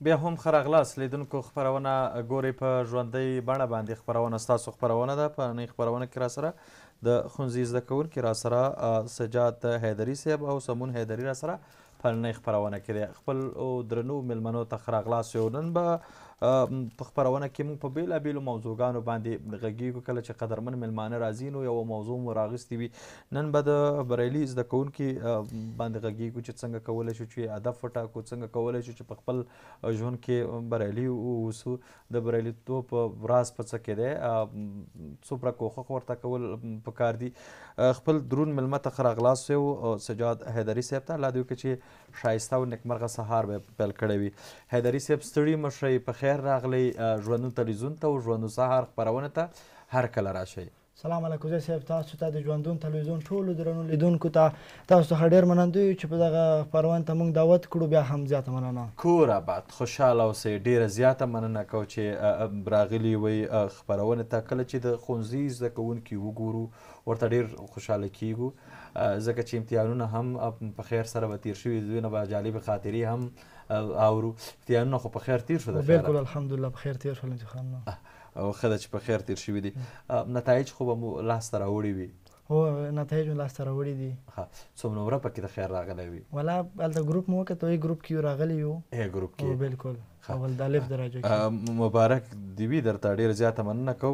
بیا هم ښه راغلاست لیدونکو خپرونه ګورئ په ژوندۍ بڼه باندې خپرونه ستاسو خپرونه ده په نۍ خپرونه کې راسره د ښوونځي زده کوونکي راسره سجاد حیدري صاحب او سمون حیدري راسره په نۍ خپرونه کې دی خپل درنو میلمنو ته ښه راغلاست یو نن به په خبرونه کې موږ په بیلابیلو موضوعګانو باندې غږیږو کله چې قدرمن میلمانه راځي نو یوه موضوع مو راغوستې وي نن به د بریلي زده کوونکي باندې غږیږو چې څنګه کولی شو چې هدف وټاکو څنګه کولی شو چې په خپل ژوند کې بریالي واوسو د بریالیتوب راز په څه کې دی څومره کوښښ ورته کول پکار دي خپل درون مېلمه ته ښه راغلاست یو سجاد حیدري صاحب ته الله دې وکړي چې ښایسته او نیکمرغه سهار به پیل کړی وي حیدري صاحب ستړي مه شئ په خیر خیر راغلی ژوندون تلویزیون ته او ژوندون سهار خپرونې ته هرکله راشئ سلام علیکم زه صاحب تاسو ته د ژوندون تلویزیون ټولو درنو لیدونکو ته تاسو څخه ډیر منندوی چې په دغه پروان ته موږ دعوت کړو بیا هم زیاته مننه کور آباد خوشحاله اوسئ ډیره زیاته مننه کو چې راغلي وی خپرونه ته کله چې د ښوونځي زده کوونکي وګورو ورته ډیر خوشحاله کیږو ځکه چې امتحانونه هم په خیر سره به تیر شوي دوی نه به جالبې خاطرې هم اورو امتحانونه خو په خیر تیر شو د بالکل الحمدلله په خیر تیر شو امتحانونه او خدای چې په خیر تیر شوی دي نتایج خو به مو لاسته راوړي وي هو نتایج لاسته راوړي دي ها څومره نمبر پکې د خیر راغلی وي ولا الته ګروپ مو وکړ ته یې ګروپ کې راغلی یو اے ګروپ کې بالکل اول د الف درجه کې مبارک دی وی درته ډیر زیاته مننه کو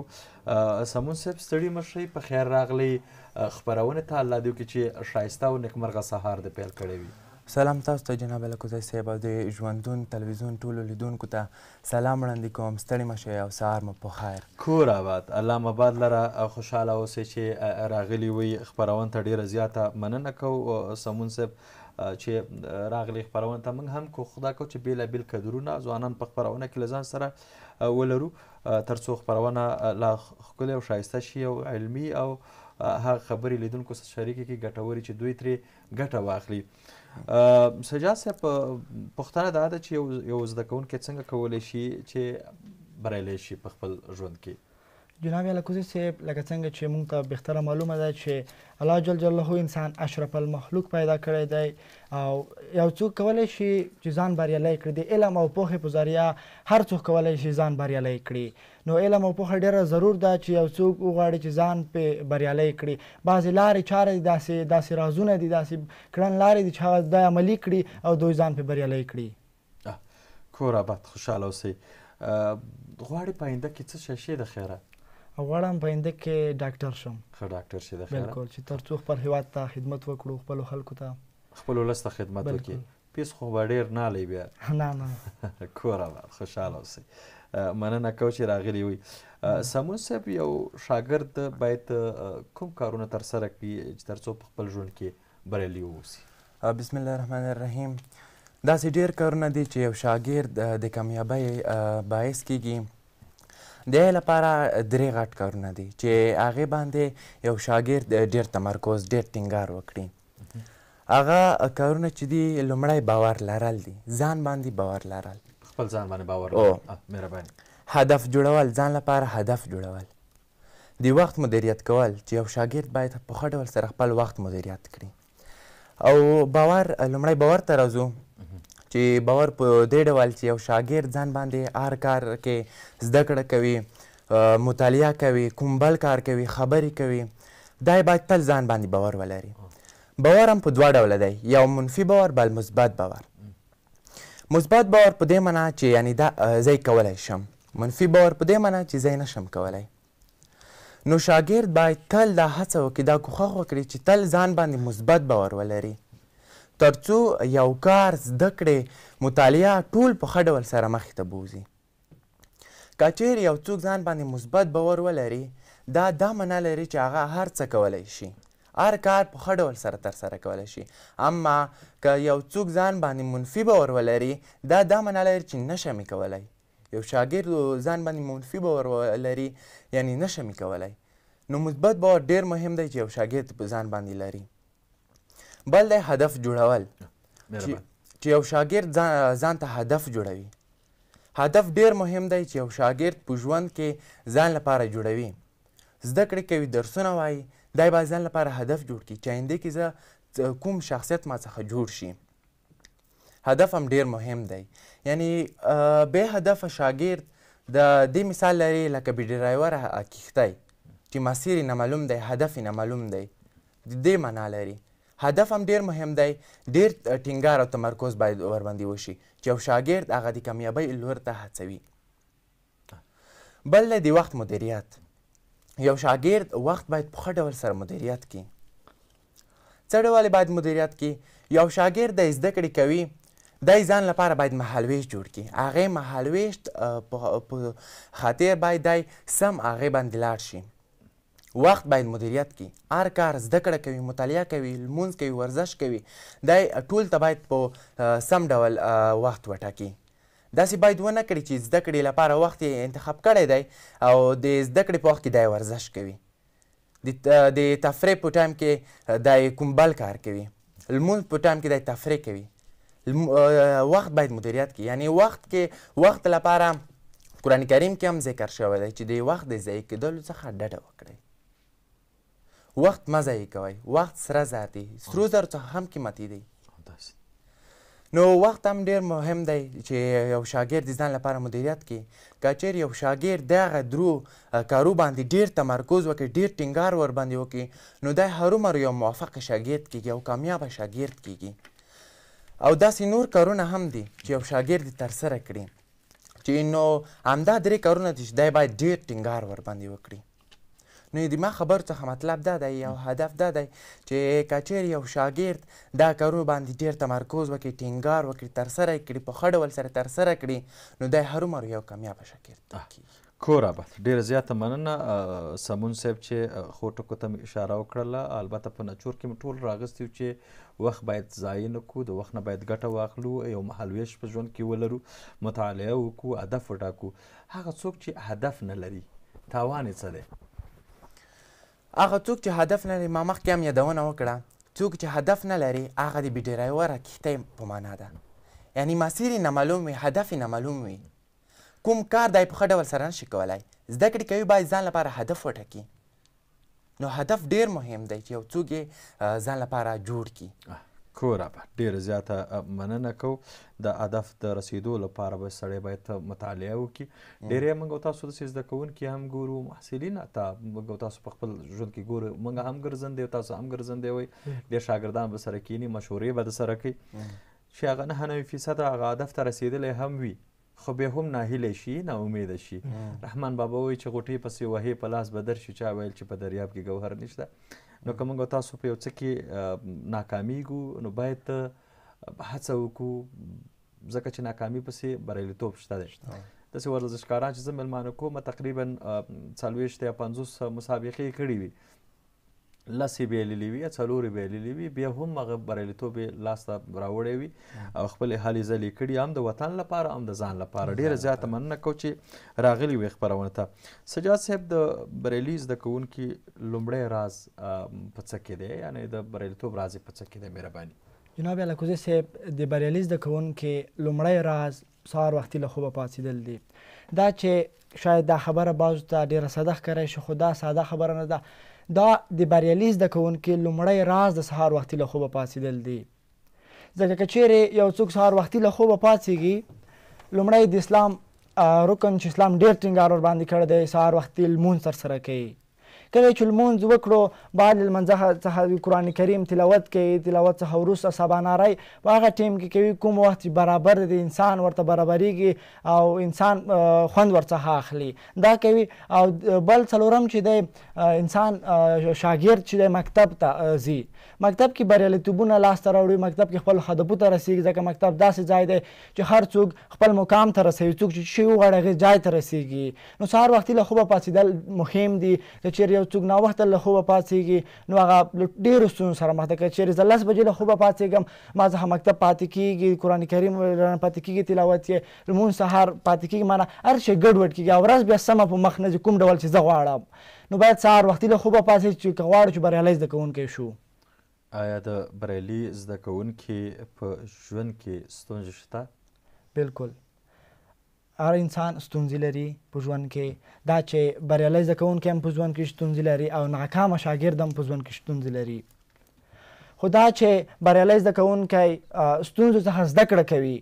سمون سپ ستړي مشي په خیر راغلی خبرونه ته الله دې کې چې شایسته او نیکمرغه سهار د پیل کړی وي سلام تاسو ته جناب الکوزی صاحب د ژوندون تلویزیون ټولو لیدونکو ته سلام وړاندې کوم ستړي مشه او سهار مو په خیر کور آباد الله مباد لره خوشاله اوسئ چې راغلی وي خپرون ته ډیره زیاته مننه کوو سمون صاحب چې راغلی خپرون ته موږ هم کو خدا کو چې بیلابیل کدرونه ځوانان په خپرونه کې لزان سره ولرو ترڅو خپرونه لا ښکلې او شایسته شي او علمی او هغه خبرې لیدونکو سره شریکې کې ګټورې چې دوی ترې ګټه واخلي سجاد صاحب پوښتنه دا ده چې یو یو زده کوونکی څنګه کولی شي چې بریالی شي په خپل ژوند کې جناب الکوزی صاحب لکه څنګه چې موږ ته بهتره معلومه ده چې الله جل جلاله انسان اشرف المخلوق پیدا کړی دی او یو څوک کولی شي چې ځان بریالی کړي د علم او پوهې په ذریعه هر څوک کولی شي ځان بریالی کړي نو علم او پوهه ډیره ضرور ده چې یو څوک وغواړي چې ځان پې بریالی کړي بعضې لارې چارې داسې داسې رازونه دي داسې کړنلارې دي چې هغه دا عملي کړي او دوی ځان پې بریالی کړي کور آباد خوشحاله اوسئ غواړي په آینده کې څه شی د خیره او غواړم په آینده کې ډاکټر شم ښه ډاکټر شې د خیر بالکل چې ترڅو خپل هیواد ته خدمت وکړو خپل خلکو ته خپل ولس ته خدمت وکړي پیس خو به ډیر نه لې بیا نه نه کور آباد خوشاله اوسئ مننه کو چې راغلی وي سمون صاحب یو شاګرد باید کوم کارونه ترسره کړي چې ترڅو په خپل ژوند کې بریالي واوسي بسم الله الرحمن الرحیم داسې ډیر کارونه دي چې یو شاګرد د کامیابۍ باعث کیږي د لپاره درې غټ کارونه دي چې هغه باندې یو شاګرد ډېر تمرکز ډېر ټینګار وکړي هغه کارونه چې دي لومړی باور لرل دي ځان باندې باور لرل خپل ځان باندې باور لرل مهرباني هدف جوړول ځان لپاره هدف جوړول د وخت مدیریت کول چې یو شاګرد باید په ښه ډول سره خپل وخت مدیریت کړي او باور لومړی باور ته راځو چې باور په دې ډول چې یو شاګرد ځان باندې هر کار کې زده کړه کوي مطالعه کوي کوم بل کار کوي خبرې کوي دا باید تل ځان باندې باور ولري باور هم په دوه ډوله دی یو منفي باور بل مثبت باور مثبت باور په دې معنا چې یعنی دا زه کولی شم منفي باور په دې معنا چې زه نشم کولی نو شاګرد باید تل دا هڅه وکړي دا کوښښ وکړي چې تل ځان باندې مثبت باور ولري ترڅو یو کار زده کړې مطالعه ټول په ښه ډول سره مخې ته بوځي که چیرې یو څوک ځان باندې مثبت باور ولري دا دا معنا لري چې هغه هر څه کولی شي هر کار په ښه ډول سره ترسره کولی شي اما که یو څوک ځان باندې منفي باور ولري دا دا معنا لري چې نشه مې کولی یو شاګرد ځان باندې منفي باور ولري یعنی نشه مې کولی نو مثبت باور ډیر مهم دی چې یو شاګرد په ځان باندې لري بل دی هدف جوړول چې یو شاګرد ځان ته هدف جوړوي هدف ډیر مهم دی چې یو شاګرد په ژوند کې ځان لپاره جوړوي زده کړې کوي درسونه وایي دا به ځان لپاره هدف جوړ کړي چې آینده کې زه کوم شخصیت ما څخه جوړ شي هدف هم ډیر مهم دی یعنی بې هدفه شاګرد د دې مثال لري لکه بې ډرایور کښتۍ چې مسیر یې نامعلوم دی هدف یې نامعلوم دی د دې معنا لري هدف هم ډیر مهم دی ډیر ټینګار او تمرکز باید ورباندې وشي چې یو شاګرد هغه د کامیابۍ لور ته هڅوي بل د وخت مدیریت یو شاګرد وخت باید په ښه ډول سره مدیریت کړي څه ډول باید مدیریت کړي یو شاګرد د زده کړې کوي دای ځان لپاره باید محلویش جوړ کړي هغې محلویش په خاطر باید دای سم هغې باندې لاړ شي وخت باید مدیریت کی هر کار زده کړه کوي مطالعه کوي لمونځ کوي ورزش کوي دا ټول ته باید په سم ډول وخت وټاکي داسې باید ونه کړي چې زده کړې لپاره وخت یې انتخاب کړی دی او د زده کړې په وخت کې دی ورزش کوي د تفریح په ټایم کې دی کوم بل کار کوي لمونځ په ټایم کې دی تفریح کوي وخت باید مدیریت کی یعنی وخت کې وخت لپاره قرآن کریم کې هم ذکر شوی دی چې د وخت د ضایع کېدلو څخه ډډه وکړئ وخت مه ضایع کوئ وخت سره زر دی سرو زرو څخه هم قیمتي دی نو وخت هم ډیر مهم دی چې یو شاګرد ځان لپاره مدیریت کړي که چیرې یو شاګرد دغه درو کارو باندې ډیر تمرکز وکړي ډیر ټینګار ور باندې وکړي نو دی هرومرو یو موفق شاګرد کیږي یو کامیابه شاګرد کیږي او داسې نور کارونه هم دي چې یو شاګرد ترسره کړي چې نو همدا درې کارونه دي چې دی باید ډیر ټینګار ور باندې وکړي نو د ما خبر څخه مطلب دا دی یو هدف دا دی چې کچیر یو شاګرد دا کارو باندې ډیر تمرکز وکړي ټینګار وکړي ترسره کړي په ښه ډول سره ترسره کړي نو دی هرومرو یو کامیاب شاګرد کور آباد ډیر زیاته مننه سمون صاحب چې خو ټکو ته اشاره وکړله البته په نچور کې ټول راغستیو چې وخت باید ضایع نه کړو د وخت نه باید ګټه واخلو یو مهال ویش په ژوند کې ولرو مطالعه وکړو هدف وټاکو هغه څوک چې هدف نه لري تاوان یې څه دی هغه څوک چې هدف نه لري ما مخکې هم یادونه وکړه څوک چې هدف نه لري هغه د بې ډرایوره کښتۍ په معنا ده یعنی مسیر یې نامعلوم وي هدف یې نامعلوم وي کوم کار دی په ښه ډول سره نشي کولی زده کړې کوي باید ځان لپاره هدف وټکي نو هدف ډیر مهم دی چې یو څوک یې ځان لپاره جوړ کړي کورابه ډیره زیاته مننه کوو د هدف د رسیدو لپاره به سړی باید مطالعه وکړي ډیرې موږ او تاسو داسې زده کوونکي هم ګورو محصلین حتی موږ او تاسو په خپل ژوند کې ګورو موږ هم ګرځنده یو تاسو هم ګرځنده وئ ډېر شاګردان به سره کینی مشورې به درسره کوي چې هغه نهه نوي فیصده هغه هدف ته رسېدلی هم وي خو بیا هم ناهیلی شي نا امید شي رحمان بابا وایي چې غوټې پسې وهې په لاس بدر شي چا ویل چې په دریاب کې ګوهر نشته نو کوم غو تاسو په یو څه کې ناکامیږو نو باید هڅه وکړو ځکه چې ناکامي پسې بریالیتوب شته دی داسې ورزشکاران چې زه مېلمانه کوم تقریبا څلوېښت یا پنځوس مسابقې کړي وي لسې بیللې وي یا څلورې بیللې وي بیا هم هغه بریالیتوب یې لاسته راوړی وي او خپلې هلې ځلې کړي هم د وطن لپاره هم د ځان لپاره ډېره زیاته مننه کوم چې راغلي وي خپرونه ته سجاد صاحب د بریالي زده کوونکي لومړی راز په څه کې دی یعنی د بریالیتوب راز یې په څه کې دی مهرباني جناب علاکوزی صاحب د بریالي زده کوونکي لومړی راز سهار وختي له خوبه پاڅېدل دي دا چې شاید دا خبره بعضو ته ډېره ساده ښکاری شي خو دا ساده خبره نه ده دا د بریالي زده کوونکي لومړی راز د سهار وختي له خوبه پاڅېدل دي ځکه که چیرې یو څوک سهار وختي له خوبه پاڅېږي لومړی د اسلام رکن چې اسلام ډېر ټینګار ورباندې کړی دی سهار وختي لمونځ ترسره کوي کله چې لمونځ وکړو بعد له لمونځ څخه قرآن کریم تلاوت کوي تلاوت څخه وروسته سباناری په هغه ټیم کې کوي کوم وخت برابر دی انسان ورته برابریږي او انسان خوند ورڅخه اخلي دا کوي او بل څلورم چې دی انسان شاګرد چې دی مکتب ته ځي مکتب کې بریالیتوبونه لاسته راوړي مکتب کې خپل هدفو ته رسیږي ځکه مکتب داسې ځای دی چې هر څوک خپل مقام ته رسوي څوک چې شی وغواړي هغې ځای ته رسیږي نو سهار وختي له خوبه پاڅېدل مهم دي که چېرې یو یو څوک ناوخته له خوبه پاڅېږي نو هغه له ډېرو ستونزو سره مخ ده که چېرې زه لس بجې له خوبه پاڅېږم ما څخه مکتب پاتې کېږي قرآن کریم رانه پاتې کېږي تلاوت یې لمونځ سهار پاتې کېږي معنی هر شی ګډوډ کېږي او ورځ بیا سمه په مخ نه ځي کوم ډول چې زه غواړم نو باید سهار وختي له خوبه پاڅېږي چې که غواړو چې بریالی زده کوونکی شو آیا د بریالي زده کوونکي په ژوند کې ستونزې شته بلکل هر انسان ستونزې لري په ژوند کې دا چې بریالی زده کوونکی هم په ژوند کې ستونزې لري او ناکامه شاګرد هم په ژوند کې ستونزې لري خو دا چې بریالی زده کوونکی ستونزو څخه زده کړه کوي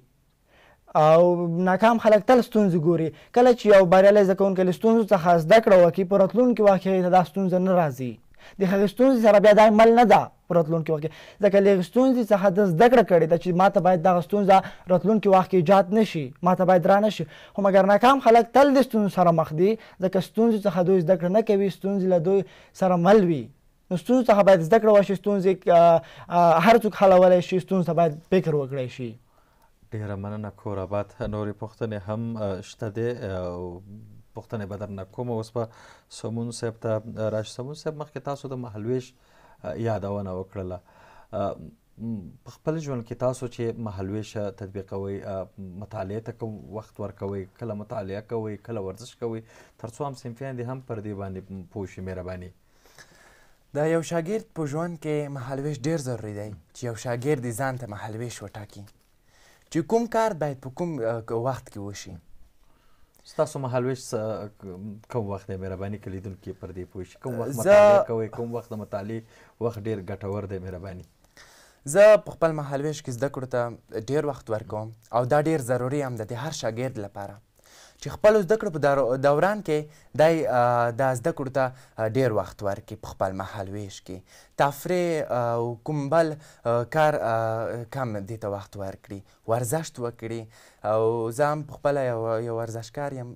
او ناکام خلک تل ستونزې ګوري کله چې یو بریالی زده کوونکی له ستونزو څخه زده کړه وکړي په راتلونکي واقع ته دا ستونزه نه راځي د هغې ستونزې سره بیا دا مل نه ده په راتلونکي وخت کې ځکه له هغې ستونزې څخه ده زده کړه کړې ده چې ماته باید دغه ستونزه راتلونکي وخت کې ایجاد نه شي ماته باید رانه شي خو مګر ناکام خلک تل د ستونزو سره مخ دي ځکه ستونزو څخه دوی زده کړه نه کوي ستونزې له دوی سره مل وي نو ستونزو څخه باید زده کړه وشي ستونزې هر څوک حلولی شي ستونزو ته باید فکر وکړی شي ډیره مننه کورابات نورې پوښتنې هم شته دی پوښتنه به درنه کوم اوس به سمون صاحب ته راش سمون صاحب مخکې تاسو د محلویش یادونه وکړله په خپل ژوند کې تاسو چې محلویش تطبیقوي مطالعه ته کوم وخت ورکوي کله مطالعه کوي کله ورزش کوي ترڅو هم سنفیان دي هم پر دې باندې پوه شي مهرباني د یو شاګرد په ژوند کې محلویش ډیر ضروری دی چې یو شاګرد ځان ته محلویش وټاکي چې کوم کار باید په کوم وخت کې وشي تاسو مهالويش کوم وخت دی مهرباني کلیدون کې پر دې پوښ کوم وخت مطالعه کوي کوم وخت مطالعه وخت ډیر ګټور دی مهرباني زه په خپل مهالويش کې زده کړو ته ډیر وخت ورکوم او دا ډیر ضروری هم ده د هر شاګرد لپاره چې خپل زده کړو په دوران کې دای د زده کړو ته ډیر وخت ورکړي په خپل مهال ویش کې تفریح او کوم بل کار کم دې ته وخت ورکړي ورزش وکړي او زم په خپل یو ورزشکار یم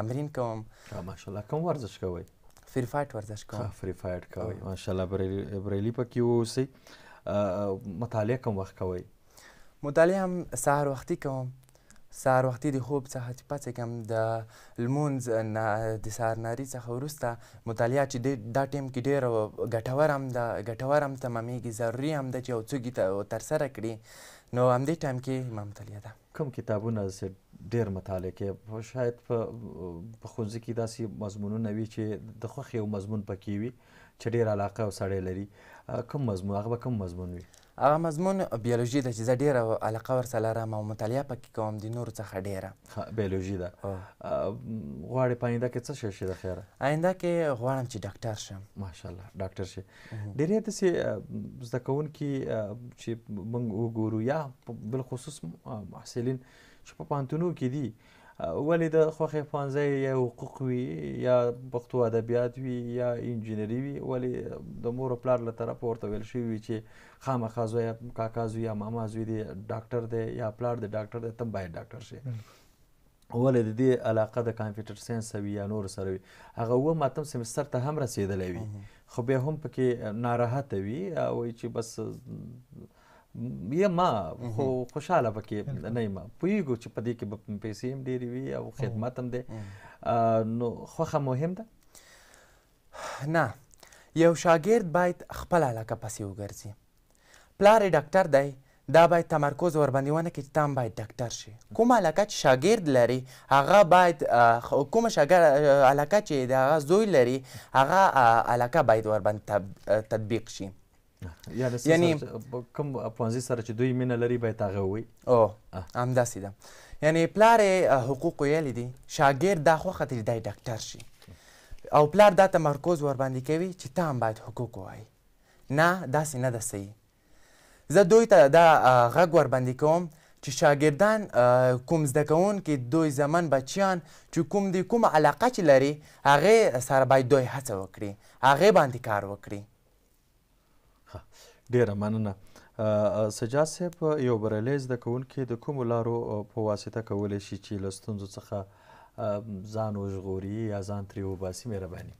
تمرین کوم ماشاءالله کوم ورزش کوئ فری فایټ ورزش کوم فری فایټ کوي ماشاءالله بریلی بریلی پکې اوسئ مطالعه کوم وخت کوئ مطالعه هم سهار وختي کوم سهار وختي د خوب څخه چې پاڅېږم د لمونځ نه د سهارناري څخه وروسته مطالعه چې دا ټیم کې ډېر ګټور هم ده ګټور هم تمامېږي ضروري هم ده چې یو څوک ترسره کړي نو همدې ټایم کې ما مطالعه ده کوم کتابونه زه ډېر مطالعه کوي شاید په ښوونځي کې داسې مضمونونه وي چې د خوښې یو مضمون پکې وي چې ډېر علاقه او سړی لري کوم مضمون هغه به کوم مضمون وي هغه مضمون بیولوژي ده چې زه ډېره علاقه ورسره لرم او مطالعه پکې کوم د نورو څخه ډېره بیولوژي ده غواړې په آینده کې څه شی شي د خیره آینده کې غواړم چې ډاکټر شم ماشاءالله ډاکټر شي ډېرې داسې زده کوونکي چې موږ وګورو یا بالخصوص محصلین چې په پوهنتونو کې دي ولې د خوښې ښوونځی یا حقوق وي یا پښتو ادبیات وي یا انجینری وي ولې د مور او پلار له طرفه ورته ویل شوي وي چې خامخا زوی کاکا زوی یا ماما زوی دی ډاکټر دی یا پلار دی ډاکټر دی ته باید ډاکټر شي ولې د دې علاقه د کمپیوټر ساينس وی یا نور سره وي هغه و ماتم سمستر ته هم رسیدلی وي خو بیا هم پکې ناراحته وي او چې بس یا ما خو خوشاله پکې نه یم پویګو چې په دې کې به پیسې هم ډېرې وي او خدمت هم دی نو خوخه مهم ده نه یو شاګرد باید خپل علاقه پسې وګرځي پلار ډاکټر دی دا باید تمرکز ورباندې ونه کړي چې تام باید ډاکټر شي کوم علاقه چې شاګرد لري هغه باید کوم شاګرد علاقه چې د هغه زوی لري هغه علاقه باید ورباندې تطبیق شي یعنی یعنی کوم افغانزي سره چې دوی مینه لري باید هغه وي او همداسې ده یعنی پلار حقوق ویلی دي شاګرد دا خوښه چې دی ډاکټر شي او پلار دا تمرکز ورباندې کوي چې ته هم باید حقوق ووایي نه داسې نه ده صحیح زه دوی ته دا غږ ورباندې کوم چې شاګردان کوم زده کوونکي دوی زمن بچیان چې کوم دی کوم علاقه چې لري هغې سره باید دوی هڅه وکړي هغې باندې کار وکړي ډیره مننه سجاد صاحب یو بریالی زده کوونکی د کومو لارو په واسطه کولی شي چې له ستونزو څخه ځان وژغوري یا ځان ترې وباسي مهرباني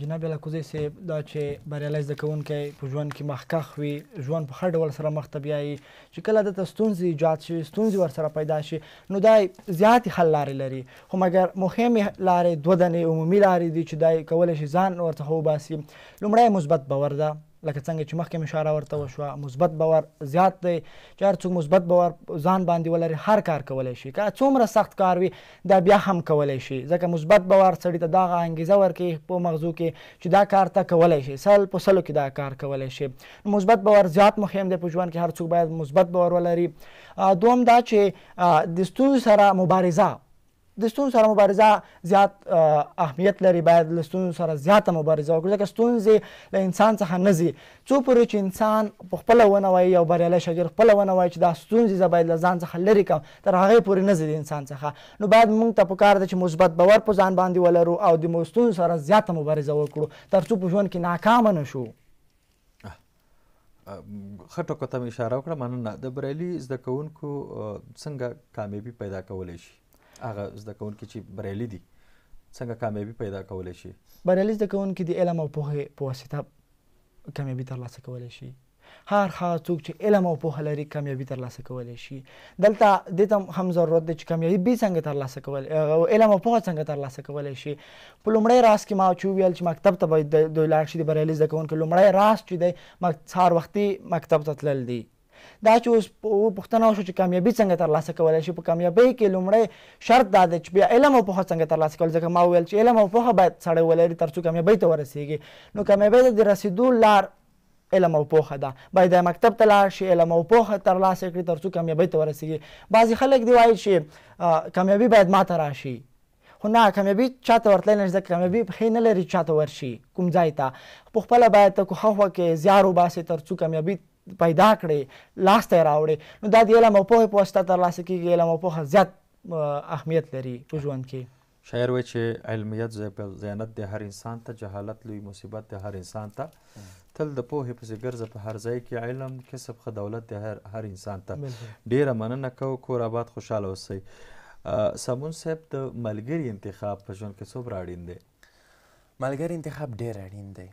جناب الکوزی صاحب دا چې بریالی زده کوونکی په ژوند کې مخکښ وي ژوند په ښه ډول سره مخ ته بیایي چې کله دته ستونزې ایجاد شي ستونزې ورسره پیدا شي نو دا زیاتې حل لارې لري خو مګر مهمې لارې دوه دنې عمومي لارې دي چې دا کولی شي ځان ورڅخه وباسي لومړی مثبت باور ده لکه څنګه چې مخکې اشاره ورته وشوه مثبت باور زیات دی چې هر څوک مثبت باور ځان باندې ولري هر کار کولی شي که څومره سخت کار وي دا بیا هم کولی شي ځکه مثبت باور سړي ته دغه انګیزه ورکوي په مغزو کې چې دا کار ته کولی شي سل په سلو کې دا کار کولی شي مثبت باور زیات مهم دی په ژوند کې هر څوک باید مثبت باور ولري دوم دا چې د ستونزو سره مبارزه د ستونزو سره مبارزه زیات اهمیت لري باید له ستونزو سره زیاته مبارزه وکړو ځکه ستونزې له انسان څخه نه ځي څو پورې چې انسان په خپله ونه وایي یو بریالی شاګر خپله ونه وایي چې دا ستونزې زه باید له ځان څخه لرې کړم تر هغې پورې نه ځي د انسان څخه نو باید موږ ته پکار ده چې مثبت باور په ځان باندې ولرو او د ستونزو سره زیاته مبارزه وکړو تر څو په ژوند کې ناکامه نه شو ښه ټکو ته مې اشاره وکړه مننه د بریالي زده کوونکو څنګه کامیابي پیدا کولی شي هغه زده کوونکي چې بریالي دي څنګه کامیابی پیدا کولی شي بریالي زده کوونکي د علم او پوهې په واسطه کامیابي ترلاسه کولی شي هر هغه څوک چې علم او پوهه لري کامیابی ترلاسه کولی شي دلته دې ته هم ضرورت دی چې کامیابي څنګه ترلاسه کول علم او پوهه څنګه ترلاسه کولی شي په لومړی راس کې ما چې ویل چې مکتب ته باید دوی لاړ شي د بریالي زده کوونکو لومړی راس چې دی سهار وختي مکتب ته تلل دی دا چې اوس پوښتنه وشو چې کامیابی څنګه ترلاسه کولی شي په کامیابۍ کې لومړی شرط دا دی چې بیا علم او پوهه څنګه ترلاسه کول ځکه ما وویل چې علم او پوهه باید سړی ولري تر څو کامیابۍ ته ورسیږي نو کامیابۍ ته د رسېدو لار علم او پوهه ده باید د مکتب ته لاړ شي علم او پوهه ترلاسه کړي تر څو کامیابۍ ته ورسیږي بعضې خلک دي وایي چې کامیابي باید ما ته راشي خو نه کامیابي چاته ورتلی نه شي ځکه کامیابي پښې نه لري چاته ورشي کوم ځای ته پخپله باید ته کوښښ وکړې زیار وباسې تر څو کامیابي پیدا کړي لاس ته راوړي نو دا د علم او پوهې په واسطه ترلاسه کیږي علم او پوهه زیات اهمیت لري په ژوند کې شاعر وایي چې علمیت زیانت د هر انسان ته جهالت لوی مصیبت د هر انسان ته تل د پوهې پسې ګرځه په هر ځای کې علم کسب ښه دولت د هر هر انسان ته ډیره مننه کوو کور آباد خوشحاله اوسئ سمون صاحب د ملګري انتخاب په ژوند کې څومره اړین دی ملګري انتخاب ډیر اړین دی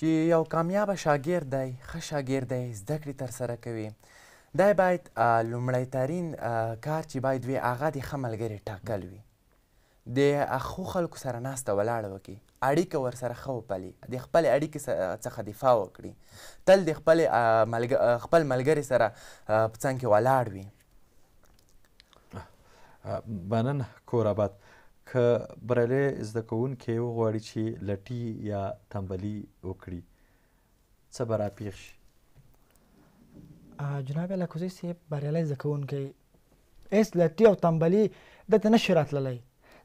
چې یو کامیاب شاګرد دی ښه شاګرد دی زده کړې ترسره کوي دی باید لومړی ترین کار چې باید وي هغه د ښه ملګري ټاکل وي د ښو خلکو سره ناسته ولاړه وکړي اړیکه ورسره ښه وپالي د خپلې اړیکې څخه دفاع وکړي تل د خپلې ملګ... خپل ملګري سره په څنګ کې ولاړ وي مننه کور آباد که بریالی زده کوونکی وغواړي چې لټي یا تنبلي وکړي څه به راپېښ شي جناب الکوزي صاحب بریالی زده کوونکی هېڅ لټي او تنبلي دته نشي راتللی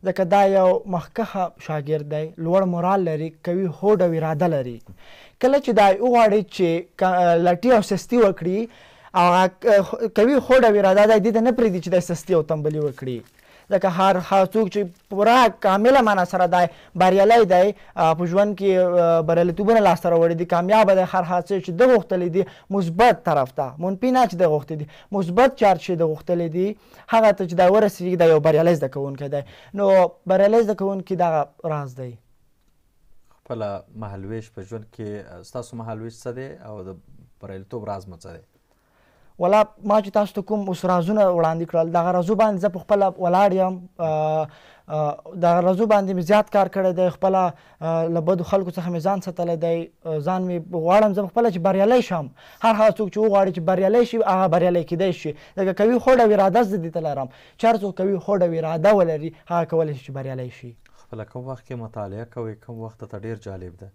ځکه دا یو مخکخه شاګرد دی لوړ مورال لري قوي هوډ او اراده لري کله چې دا وغواړي چې لټي او سستي وکړي او قوي هوډ او اراده دی د نه پرېږدي چې د سستي او تنبلي وکړي ځکه هر هغه څوک چې پوره کامله معنا سره دی بریالی دی په ژوند کې بریالیتوبونه لاسته راوړي دي کامیابه دی هر هڅه چې ده غوښتلی دي مثبت طرف ته منفي نه چې ده غوښتې دي مثبت چارج چې ده غوښتلی دي هغه ته چې دا ورسېږي دا یو بریالی زده کوونکی دی نو بریالی زده کوونکي دغه راز دی خپله مهالویش په ژوند کې ستاسو مهالویش څه دی او د بریالیتوب راز مو څه دی ولا ما چې تاسو ته کوم اوس رازونه وړاندې کړل دغه رازو باندې زه په خپله ولاړ یم دغه رازو باندې مې زیات کار کړی دی خپله له بدو خلکو څخه مې ځان ساتلی دی ځان مې غواړم زه خپله چې بریالی شم هر هغه څوک چې وغواړي چې بریالی شي هغه بریالی کیدی شي لکه قوي خوډه اراده زه دې ته لرم چې هر څوک قوي خوډه اراده ولري هغه کولی شي چې بریالی شي خپله کوم وخت کې مطالعه کوئ کوم وخت ته ډېر جالب ده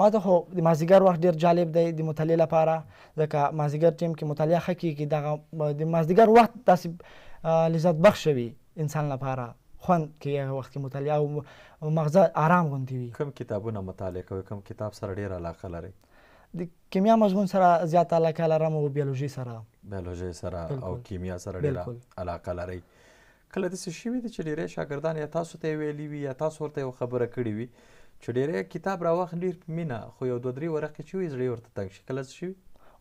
ما ته خو د مازدیګر وخت ډیر جالب دی د مطالعې لپاره ځکه مازدیګر ټیم کې مطالعه ښه کېږي دغه د مازدیګر وخت داسې لذت بخش وي انسان لپاره خوند کې هغه وخت کې مطالعه او مغزه آرام غوندې وي کوم کتابونه مطالعه کوئ کوم کتاب سره ډیر علاقه لرئ د کیمیا مضمون سره زیات علاقه لرم او بیولوژي سره بیولوژي سره او کیمیا سره ډیر علاقه لرئ کله داسې شوي دي چې ډېری شاګردان یا تاسو ته یې ویلي وي یا تاسو ورته یوه خبره کړې وي چې ډیری کتاب راوخ ډیر مینه خو یو دوه درې ورقې چې وي زړه ورته تنګ شي کله څه شي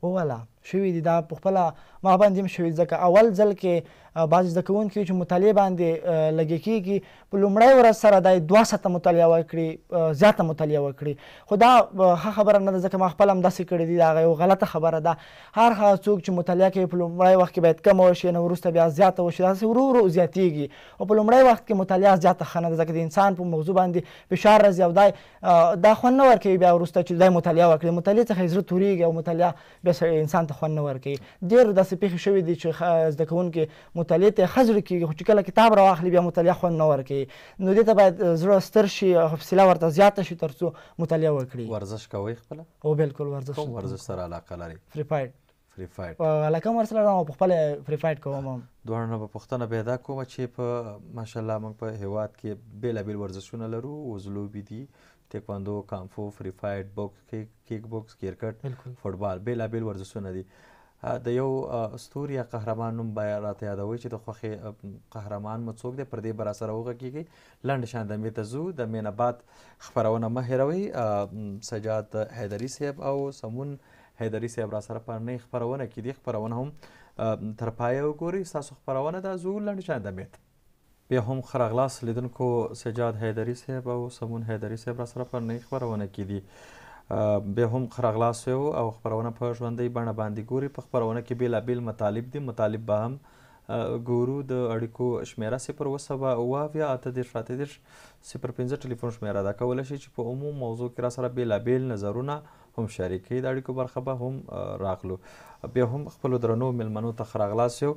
ووله شوې دي دا په خپل ما باندې هم شوې ځکه اول ځل کې بعض زده کوونکي چې مطالعه باندې لګي کېږي په لومړۍ ورځ سره دا دوه ساعته مطالعه وکړي زیاته مطالعه وکړي خو دا ښه خبره نه ده ځکه ما خپل هم داسې کړی دي دا یو غلطه خبره ده هر هغه څوک چې مطالعه کوي په لومړۍ وخت کې باید کم وشي نه وروسته بیا زیاته وشي داسې ورو ورو زیاتیږي او په لومړۍ وخت کې مطالعه زیاته ښه نه ده ځکه د انسان په موضوع باندې فشار راځي او دا دا خوند نه ورکوي بیا وروسته چې دا مطالعه وکړي مطالعې څخه زړه تورېږي او مطالعه بیا انسان ته خوند نه ورکوي ډېر داسې پېښې شوې دي چې زده کوونکي مطالعې ته خزړه کېږي خو چې کله کتاب راواخلي بیا مطالعه خوند نه ورکوي نو دې ته باید زړه ستر شي حوصله ورته زیاته شي تر څو مطالعه وکړي ورزش کوئ خپله او بالکل ورزش کوم ورزش سره علاقه لري فری فایر فری فایټ علاقه مر سره راو په خپل فری فایټ کوم دوه نه په پښتنه پیدا کوم چې په ماشالله موږ په هیواد کې بیلابیل ورزشونه لرو وزلوبي دي ټیکواندو کانفو فری فایټ بوکس کیک بوکس کرکټ فوټبال بیلابیل ورزشونه دي د یو استوري قهرمان نوم بیا راته یادوي چې د خوخي قهرمان مو څوک دی پر دې برا سره وغه کیږي لنډ شان د میتزو د میناباد خبرونه مه هیروي سجاد حیدری صاحب او سمون حیدری صاحب را سره پر نه خبرونه کې دي خبرونه هم تر پایه وګوري تاسو خبرونه د زو لنډ شان د میت بیا هم ښه راغلاست لیدونکو سجاد حیدري صاحب او سمون حیدري صاحب راسره په نوې خپرونه کې دي بیا هم ښه راغلاست یو او خپرونه په ژوندۍ بڼه باندې ګوري په خپرونه کې بېلابېل مطالب دي مطالب به هم ګورو د اړیکو شمیره صفر اوه سوه اوه اویا اته دېرش اته دېرش صفر پنځه ټلیفون شمیره ده کولی شئ چې په عموم موضوع کې راسره بېلابېل نظرونه هم شریکې د اړیکو برخه به هم راغلو بیا هم خپل درنو ملمنو ته خراغلاس یو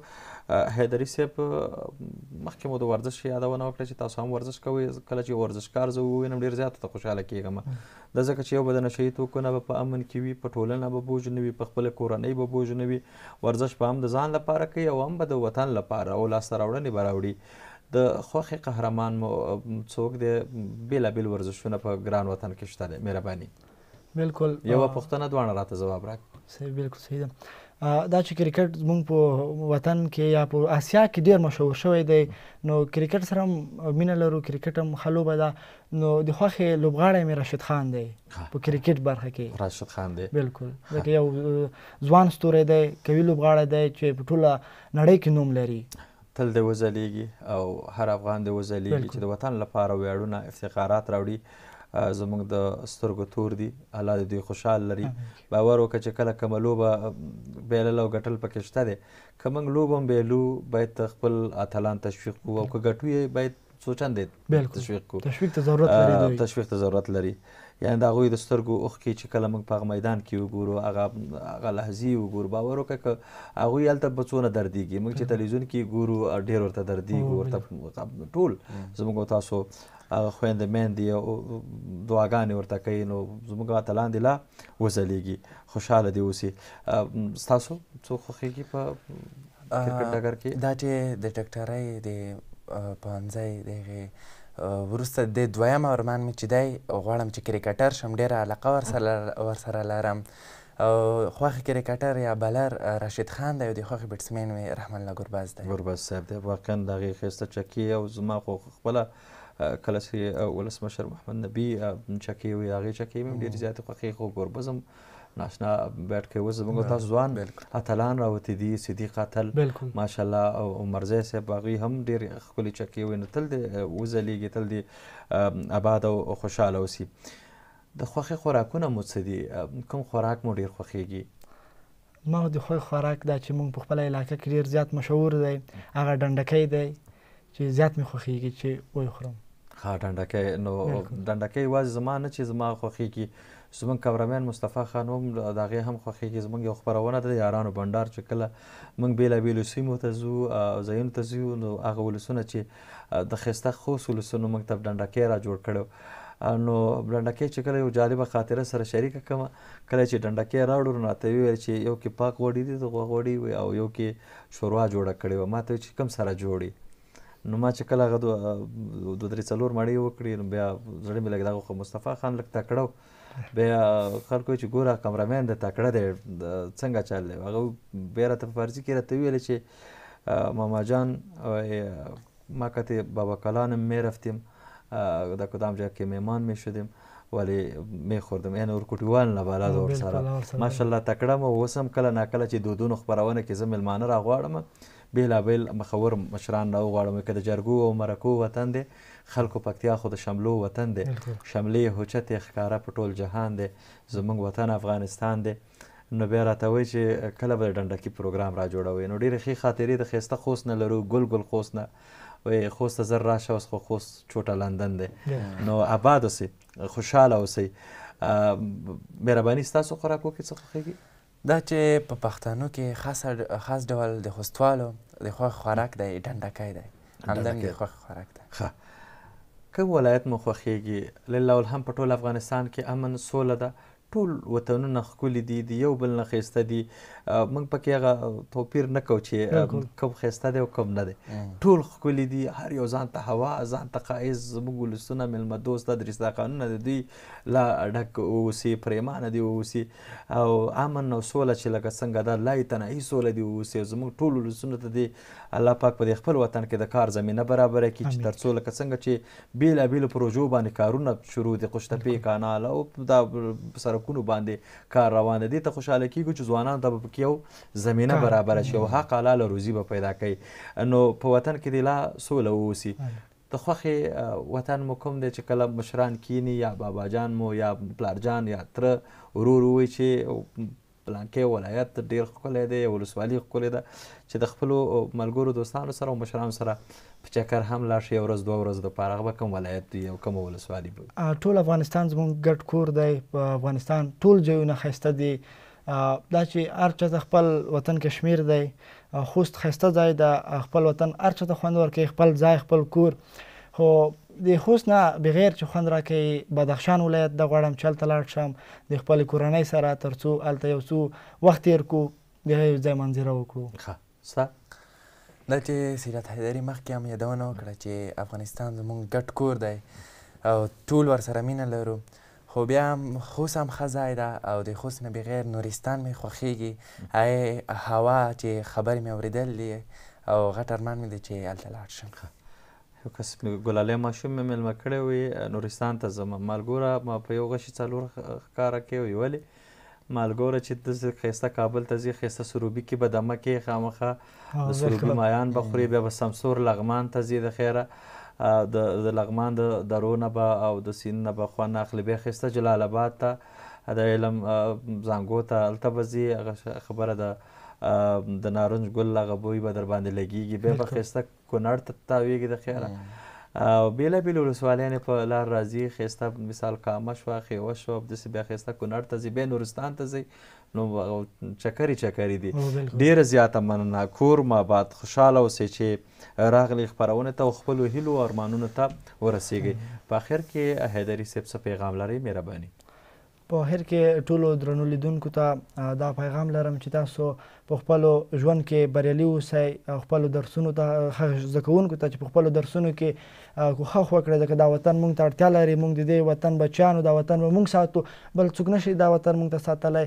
حیدری صاحب مخکې مو د ورزش یادونه وکړه چې تاسو هم ورزش کوئ کله چې ورزشکار زه ووینم ډیر زیات ته خوشاله کیږم د ځکه چې یو بدن شي توکو نه په امن کې وي په ټولنه به بوج نه وي په خپل کورنۍ به بوج نه وي ورزش په هم د ځان لپاره کوي او هم به د وطن لپاره او لاسته راوړنې به راوړي د خوخي قهرمان مو څوک د بیلابل ورزشونه په ګران وطن کې شته مهرباني بالکل یو پښتنه دوه راته جواب راک صحیح بالکل صحیح ده دا چې کرکټ زمونږ په وطن کې یا په اسیا کې ډیر مشهور شوی دی نو کرکټ سره هم مینه لرو کرکټ هم ښه لوبه ده نو د خوښې لوبغاړی مې راشد خان دی په کرکټ برخه کې راشد خان دی بالکل ځکه یو ځوان ستوری دی قوي لوبغاړی دی چې په ټوله نړۍ کې نوم لري تل دی وځلیږي او هر افغان دی وځلیږي چې د وطن لپاره ویاړونه افتخارات راوړي زموږ د سترګو تور دي الله دې دوی خوشحال لري باور وکړه چې کله کومه لوبه بیلل او ګټل پکې شته دی که موږ لوبه هم بیلو باید خپل اتلان تشویق کړو او که ګټو یې باید څو چندې تشویق کړو تشویق ته ضرورت لري تشویق ته ضرورت لري یعنی دا غوی د سترګو اوخ کې چې کله موږ په میدان کې وګورو هغه هغه لحظي وګورو باور وکړه ک هغه یلته بچونه دردېږي موږ چې تلویزیون کې ګورو ډېر ورته دردېږي ورته ټول زموږ تاسو هغه خويند مندي او دعاګانې ورته کوي نو زموږ اتلان دی لا وزلېږي خوشاله دی اوسي تاسو څو خوخيږي په کرکټ ډګر کې دا چې د ډاکټرۍ د پانځي دغه وروسته د دویم ارمان مې چې دی غواړم چې کرکټر شم ډېره علاقه ورسره ورسره لرم خوښ کرکټر یا بلر راشد خان دی او د خوښ بیټسمین مې رحم الله ګرباز دی ګرباز صاحب دی واقعا د هغې ښایسته چکې او زما خو خپله کله چې ولسمشر محمد نبي چکې وي هغې چکې مې ډېرې زیاتې خوښې خو ګربز هم ناشنا بیټ کوي اوس زموږ تاسو ځوان اتلان راوتی دي صدیق اتل ماشاءالله او عمر زی صاحب هغوی هم ډېر ښکلې چکې ویني تل دې وځلیږي تل دې اباد او خوشحاله اوسي د خوښې خوراکونه مو څه دي کوم خوراک مو ډېر خوښیږي ما د خوښ خوراک دا چې موږ په خپله علاقه کې ډېر زیات مشهور دی هغه ډنډکی دی چې زیات مې خوښیږي چې ویې خورم ها ډنډکی نو ډنډکی یوازې زما نه چې زما خوښیږي زمونږ کمرمین مصطفی خان هم د هغې هم خوښېږي زمونږ یو خپرونه ده د یارانو بنډار چې کله موږ بېلابېلو سیمو ته ځو ځایونو ته ځو نو هغه ولسونه چې د ښایسته خوست ولسونو موږ ته ډنډکی را جوړ کړی نو ډنډکی چې کله یو جالبه خاطره سره شریکه کړم کله چې ډنډکی راوړو نو راته ویل چې یو کې پاک غوړي دي غوړ غوړي او یو کې شوروا جوړه کړې وه ما ته چې کوم سره جوړي نو ما چې کله هغه دوه درې څلور مړې وکړې نو بیا زړه مې لږ دغه خو مصطفی خان لږ تکړه بیا خلکو چې ګوره کمرمن د تکړه دی څنګه چل دی هغه بیا راته په فارسي کې راته ویل چې ماما جان ما کته بابا کلانم می رفتیم در کدام جا که میمان می شدیم ولی می خوردم یعنی ورکوټیوال نه بالا دور سره ماشاءالله تکړه مو وسم کله ناکله چې دودونو خبرونه کې زه ملمانه راغواړم بیلابیل مخور مشران راوغواړم که د جرګو او مرکو وطن دی خلکو پکتیا خو د شملو وطن دی شملې هوچتې ښکاره په ټول جهان دی زموږ وطن افغانستان دی نو بیا راته وایي چې کله به ډنډکي پروګرام را جوړوي نو ډېرې ښې خاطرې د ښایسته خوست نه لرو ګل ګل خوست نه وایي خوست ته زر راشه اوس خو خوست چوټه لندن دی نو آباد اوسئ خوشحاله اوسئ مهرباني ستاسو خوراکو کې څه خوښېږي دا چې په پښتنو کې خاص خاص ډول د خوستوالو د خوښ خوراک دی ډنډکی دی همدم د خوښ خوراک دی ښه کوم ولایت مو خوښیږي لله الحمد په ټول افغانستان کې امن سوله ده ټول وطنونه خولي دي دی یو بل نه خسته دي موږ پکې هغه توپیر نه کو چې کوم خسته دی او کوم نه دی ټول خولي دي هر یو ځان ته هوا ځان ته قایز موږ ولسونه ملما دوست د رسدا قانون نه دی لا ډک اوسي پریمانه دی اوسي او امن او سوله چې لکه څنګه دا لای تنه هي سوله دی اوسي زموږ ټول ولسونه ته دی الله پاک په خپل وطن کې د کار زمينه برابر کړي چې ترڅو لکه څنګه چې بیل بیل پروژو باندې کارونه شروع دي قشتپې کانال او دا سره سړکونو باندې کار روان دي ته خوشاله کیږو چې ځوانانو ته به پکې یو زمینه برابره شي او حق حلاله روزي به پیدا کړي نو په وطن کې دې لا سوله واوسي د خوښې وطن مو کوم دی چې کله مشران کینی یا باباجان مو یا پلارجان یا تره ورور ووایي چې پلانکی ولایت ډیر ښکلی دی ولسوالي ښکلی ده چې د خپلو ملګرو دوستانو سره او مشرانو سره په چکر هم لاړ شي یو ورځ دوه ورځې دپاره هغه به کوم ولایت دی او کومه ولسوالي به ټول افغانستان زموږ ګډ کور دی په افغانستان ټول ځایونه ښایسته دي دا چې هر چا خپل وطن کشمیر دی خوست ښایسته ځای د خپل وطن هر چا ته خوند ورکوي خپل ځای خپل کور خو د خوست نه بغیر چې خوند راکوي بدخشان ولایت د غواړم چې هلته لاړ شم د خپلې کورنۍ سره تر څو هلته یو څو وخت تېر کړو د یو ځای منظره وکړو ښه ستا دا چې سیرت حیدري مخکې هم یادونه وکړه چې افغانستان زموږ ګډ کور دی او ټول ورسره مینه لرو خو بیا هم خوست هم ښه ځای ده او د خوست نه بغیر نورستان مې خوښیږي هغې هوا چې خبرې مې اورېدل او غټ ارمان مې دی چې هلته لاړ شم ښه یو کس ګلالی ماشوم مې میلمه کړی وي نورستان ته ځم مالګوره ما په یو غشي څلور ښکاره کې وي ولې مالګوره چې داسې ښایسته کابل ته ځي ښایسته سروبي کې به دمه کې خامخا د سروبي مایان به خوري بیا به سمسور لغمان ته ځي د خیره د لغمان د درو نه به او د سیند نه به خوند اخلي بیا ښایسته جلال آباد ته د علم زانګو ته هلته به ځي هغه خبره ده د نارنج ګل هغه بوی به در باندې لګیږي بیا به ښایسته کونړ ته تاویږي د خیره او بېلابېل ولسوالیانې په لار راځي ښایسته مثال کامه شوه خیوه شوه داسې بیا ښایسته کونړ ته ځي بیا نورستان ته ځي نو چکرې چکرې دي ډېره زیاته مننه کور ما باد خوشحاله اوسئ چې راغلي خپرونې ته او خپلو هیلو ارمانونو ته ورسیږئ په آخر کې حیدري صاحب څه پیغام لرئ مهرباني په هر کې ټولو درنو لیدونکو ته دا پیغام لرم چې تاسو په خپل ژوند کې بریالي اوسئ خپل درسونو ته زکونکو ته چې په خپل درسونو کې کوښښ وکړئ ځکه دا وطن موږ ته اړتیا لري موږ د دې وطن بچیانو دا وطن به موږ ساتو بل څوک نشي دا وطن موږ ته ساتلی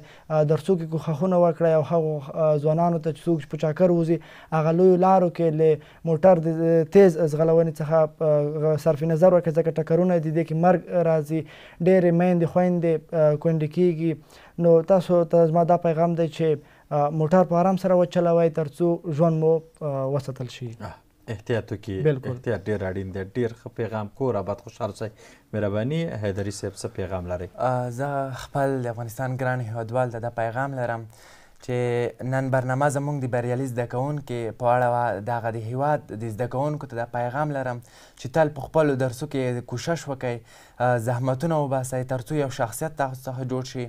درڅو کې کوښښونه وکړئ او هغو ځوانانو ته چې څوک په چاکر ووځي هغه لویو لارو کې له موټر د تیز ځغلونې څخه صرف نظر وکړئ ځکه ټکرونه د دې کې مرګ راځي ډېرې میندې خویندې کونډې کیږي نو تاسو ته زما دا پیغام دی چې موټر په آرام سره وچلوئ ترڅو ژوند مو وساتل شي احتیاط وکړي بالکل احتیاط ډیر اړین دی ډیر ښه پیغام کو را بد خوشاله سي مهرباني حیدری صاحب څه پیغام لري زه خپل د افغانستان ګران هیوادوال ته دا پیغام لرم چې نن برنامه زموږ د بریالي زده کوونکې په اړه وه د هغه د هیواد د زده کوونکو ته دا پیغام لرم چې تل په خپلو درسو کې کوشش وکئ زحمتونه وباسئ تر څو یو شخصیت تاسو څخه جوړ شي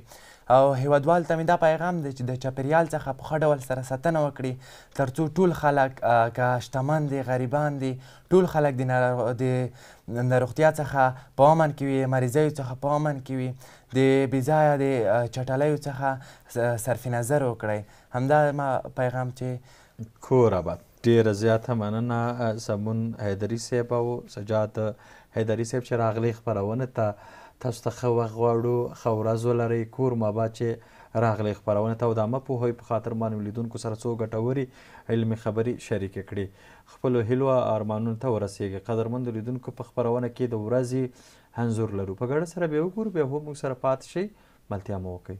او هیوادوال ته مې دا پیغام دی چې د چاپیریال څخه په ښه ډول سره ساتنه وکړي ترڅو ټول خلک که شتمن دي غریبان دي ټول خلک د ناروغتیا څخه په امن کې وي مریضیو څخه په امن کې وي د بېځایه د چټلیو څخه صرف نظر وکړئ همدا ما پیغام چې کور آباد ډیره زیاته مننه سمون حیدري صاحب او سجاد حیدري صاحب چې راغلی خپرونه ته تاسو ته ښه وخت غواړو ښه ورځ ولرئ کور مو اباد چې راغلی خپرونه ته او د عامه پوهې په خاطر باندې لیدونکو سره څو ګټورې علمي خبرې شریکې کړي خپلو هیلو ارمانونو ته ورسیږي قدرمندو لیدونکو په خپرونه کې د ورځې انځور لرو په ګډه سره بیا وګورو بیا هم موږ سره پاتې شئ ملتیا مو وکئ